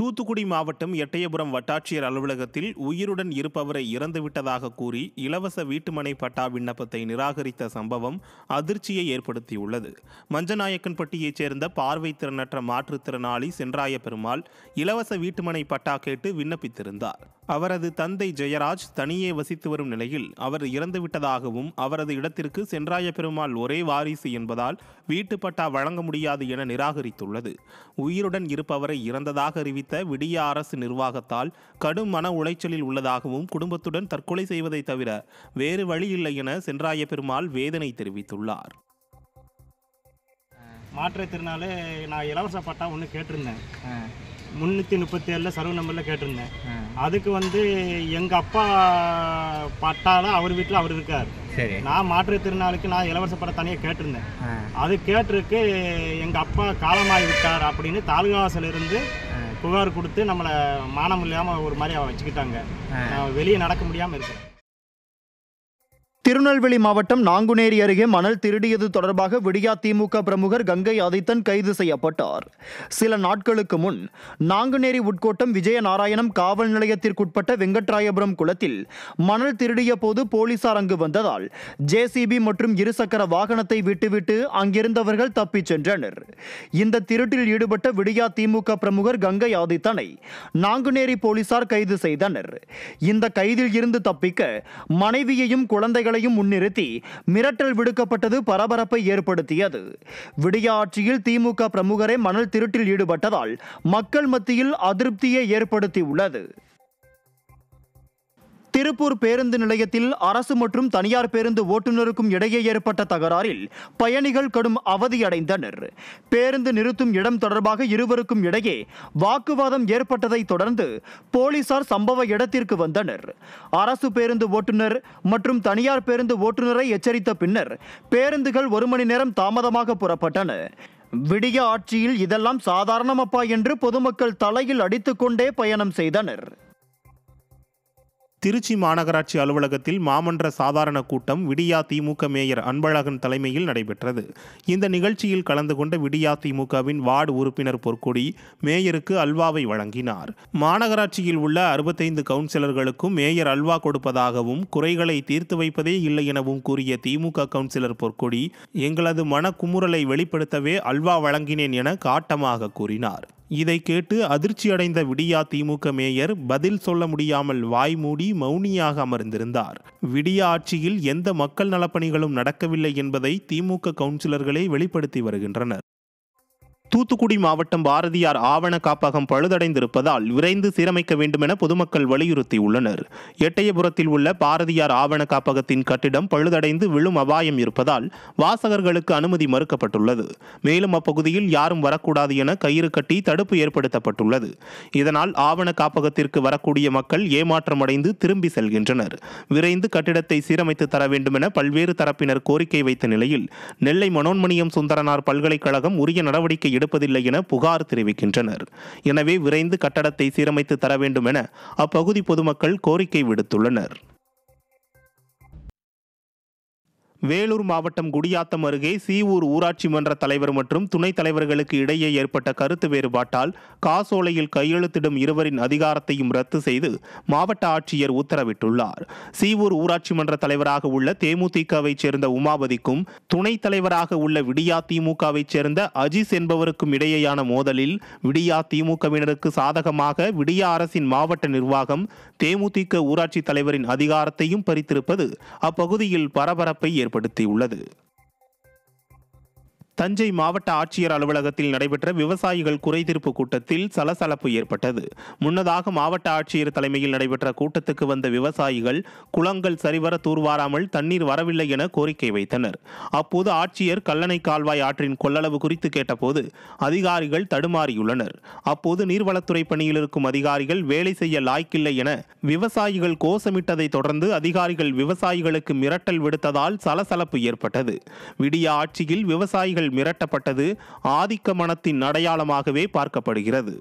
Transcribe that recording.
தூத்துக்குடி மாவட்டம் எட்டயபுரம் வட்டாட்சியர் அலுவலகத்தில் உயிருடன் இருப்பவரை இறந்துவிட்டதாக கூறி இலவச வீட்டுமனை பட்டா விண்ணப்பத்தை நிராகரித்த சம்பவம் அதிர்ச்சியை ஏற்படுத்தியுள்ளது மஞ்சநாயக்கன்பட்டியைச் சேர்ந்த பார்வை திறனற்ற மாற்றுத்திறனாளி சென்றாய பெருமாள் இலவச வீட்டுமனை பட்டா கேட்டு விண்ணப்பித்திருந்தார் அவரது தந்தை ஜெயராஜ் தனியே வசித்து வரும் நிலையில் அவர் இறந்துவிட்டதாகவும் அவரது இடத்திற்கு சென்றாய பெருமாள் ஒரே வாரிசு என்பதால் வீட்டு பட்டா வழங்க முடியாது என நிராகரித்துள்ளது உயிருடன் இருப்பவரை இறந்ததாக அறிவித்த அறிவித்த விடிய அரசு நிர்வாகத்தால் கடும் மன உளைச்சலில் உள்ளதாகவும் குடும்பத்துடன் தற்கொலை செய்வதை தவிர வேறு வழி இல்லை என சென்றாய பெருமாள் வேதனை தெரிவித்துள்ளார் மாற்றுத்திறனால நான் இலவச பட்டா ஒன்று கேட்டிருந்தேன் முந்நூற்றி முப்பத்தி ஏழுல சர்வ நம்பரில் கேட்டிருந்தேன் அதுக்கு வந்து எங்கள் அப்பா பட்டால அவர் வீட்டில் அவர் இருக்கார் நான் மாற்றுத்திறனாளிக்கு நான் இலவச பட்டா தனியாக கேட்டிருந்தேன் அது கேட்டிருக்கு எங்கள் அப்பா காலமாகி விட்டார் அப்படின்னு தாலுகாசிலிருந்து புகார் கொடுத்து நம்மளை மானம் இல்லாமல் ஒரு மாதிரி அவன் வச்சுக்கிட்டாங்க வெளியே நடக்க முடியாமல் இருக்கிறேன் திருநெல்வேலி மாவட்டம் நாங்குநேரி அருகே மணல் திருடியது தொடர்பாக விடியா திமுக பிரமுகர் கங்கை ஆதித்தன் கைது செய்யப்பட்டார் சில நாட்களுக்கு முன் நாங்குநேரி உட்கோட்டம் விஜயநாராயணம் காவல் நிலையத்திற்குட்பட்ட வெங்கட்ராயபுரம் குளத்தில் மணல் திருடிய போது போலீசார் அங்கு வந்ததால் ஜேசிபி மற்றும் இருசக்கர வாகனத்தை விட்டுவிட்டு அங்கிருந்தவர்கள் தப்பிச் சென்றனர் இந்த திருட்டில் ஈடுபட்ட விடியா திமுக பிரமுகர் கங்கை ஆதித்தனை நாங்குநேரி போலீசார் கைது செய்தனர் இந்த கைதில் இருந்து தப்பிக்க மனைவியையும் குழந்தைகள் கோரிக்கைகளையும் முன்னிறுத்தி மிரட்டல் விடுக்கப்பட்டது பரபரப்பை ஏற்படுத்தியது விடிய ஆட்சியில் திமுக பிரமுகரே மணல் திருட்டில் ஈடுபட்டதால் மக்கள் மத்தியில் அதிருப்தியை ஏற்படுத்தியுள்ளது திருப்பூர் பேருந்து நிலையத்தில் அரசு மற்றும் தனியார் பேருந்து ஓட்டுநருக்கும் இடையே ஏற்பட்ட தகராறில் பயணிகள் கடும் அவதியடைந்தனர் பேருந்து நிறுத்தும் இடம் தொடர்பாக இருவருக்கும் இடையே வாக்குவாதம் ஏற்பட்டதை தொடர்ந்து போலீசார் சம்பவ இடத்திற்கு வந்தனர் அரசு பேருந்து ஓட்டுநர் மற்றும் தனியார் பேருந்து ஓட்டுநரை எச்சரித்த பின்னர் பேருந்துகள் ஒரு மணி நேரம் தாமதமாக புறப்பட்டன விடிய ஆட்சியில் இதெல்லாம் சாதாரணமப்பா என்று பொதுமக்கள் தலையில் அடித்துக்கொண்டே பயணம் செய்தனர் திருச்சி மாநகராட்சி அலுவலகத்தில் மாமன்ற சாதாரண கூட்டம் விடியா திமுக மேயர் அன்பழகன் தலைமையில் நடைபெற்றது இந்த நிகழ்ச்சியில் கலந்து கொண்ட விடியா திமுகவின் வார்டு உறுப்பினர் பொற்கொடி மேயருக்கு அல்வாவை வழங்கினார் மாநகராட்சியில் உள்ள அறுபத்தைந்து கவுன்சிலர்களுக்கும் மேயர் அல்வா கொடுப்பதாகவும் குறைகளை தீர்த்து வைப்பதே இல்லை எனவும் கூறிய திமுக கவுன்சிலர் பொற்கொடி எங்களது மனக்குமுறலை வெளிப்படுத்தவே அல்வா வழங்கினேன் என காட்டமாக கூறினார் இதை கேட்டு அதிர்ச்சியடைந்த விடியா திமுக மேயர் பதில் சொல்ல முடியாமல் வாய்மூடி மௌனியாக அமர்ந்திருந்தார் விடியா ஆட்சியில் எந்த மக்கள் நலப்பணிகளும் நடக்கவில்லை என்பதை திமுக கவுன்சிலர்களே வெளிப்படுத்தி வருகின்றனர் தூத்துக்குடி மாவட்டம் பாரதியார் ஆவண காப்பகம் பழுதடைந்திருப்பதால் விரைந்து சீரமைக்க வேண்டுமென பொதுமக்கள் வலியுறுத்தியுள்ளனர் எட்டயபுரத்தில் உள்ள பாரதியார் ஆவண காப்பகத்தின் கட்டிடம் பழுதடைந்து விழும் அபாயம் இருப்பதால் வாசகர்களுக்கு அனுமதி மறுக்கப்பட்டுள்ளது மேலும் அப்பகுதியில் யாரும் வரக்கூடாது என கயிறு கட்டி தடுப்பு ஏற்படுத்தப்பட்டுள்ளது இதனால் ஆவண காப்பகத்திற்கு வரக்கூடிய மக்கள் ஏமாற்றமடைந்து திரும்பி செல்கின்றனர் விரைந்து கட்டிடத்தை சீரமைத்து தர வேண்டுமென பல்வேறு தரப்பினர் கோரிக்கை வைத்த நிலையில் நெல்லை மனோன்மணியம் சுந்தரனார் பல்கலைக்கழகம் உரிய நடவடிக்கை எடுப்பதில்லை என புகார் தெரிவிக்கின்றனர் எனவே விரைந்து கட்டடத்தை சீரமைத்து தர வேண்டும் என அப்பகுதி பொதுமக்கள் கோரிக்கை விடுத்துள்ளனர் வேலூர் மாவட்டம் குடியாத்தம் அருகே சீவூர் ஊராட்சி மன்ற தலைவர் மற்றும் துணைத் தலைவர்களுக்கு இடையே ஏற்பட்ட கருத்து வேறுபாட்டால் காசோலையில் கையெழுத்திடும் இருவரின் அதிகாரத்தையும் ரத்து செய்து மாவட்ட ஆட்சியர் உத்தரவிட்டுள்ளார் சீவூர் ஊராட்சி மன்ற தலைவராக உள்ள தேமுதிகவைச் சேர்ந்த உமாபதிக்கும் துணைத் தலைவராக உள்ள விடியா திமுகவைச் சேர்ந்த அஜிஸ் என்பவருக்கும் இடையேயான மோதலில் விடியா திமுகவினருக்கு சாதகமாக விடியா அரசின் மாவட்ட நிர்வாகம் தேமுதிக ஊராட்சி தலைவரின் அதிகாரத்தையும் பறித்திருப்பது அப்பகுதியில் பரபரப்பை ஏற்படுத்தியுள்ளது ஏற்படுத்தியுள்ளது தஞ்சை மாவட்ட ஆட்சியர் அலுவலகத்தில் நடைபெற்ற விவசாயிகள் குறைதீர்ப்பு கூட்டத்தில் சலசலப்பு ஏற்பட்டது முன்னதாக மாவட்ட ஆட்சியர் தலைமையில் நடைபெற்ற கூட்டத்துக்கு வந்த விவசாயிகள் குளங்கள் சரிவர தூர்வாராமல் தண்ணீர் வரவில்லை என கோரிக்கை வைத்தனர் அப்போது ஆட்சியர் கல்லணை கால்வாய் ஆற்றின் கொள்ளளவு குறித்து கேட்டபோது அதிகாரிகள் தடுமாறியுள்ளனர் அப்போது நீர்வளத்துறை பணியில் இருக்கும் அதிகாரிகள் வேலை செய்ய லாய்க்கில்லை என விவசாயிகள் கோஷமிட்டதை தொடர்ந்து அதிகாரிகள் விவசாயிகளுக்கு மிரட்டல் விடுத்ததால் சலசலப்பு ஏற்பட்டது விடிய ஆட்சியில் விவசாயிகள் மிரட்டப்பட்டது ஆதிக்க மனத்தின் அடையாளமாகவே பார்க்கப்படுகிறது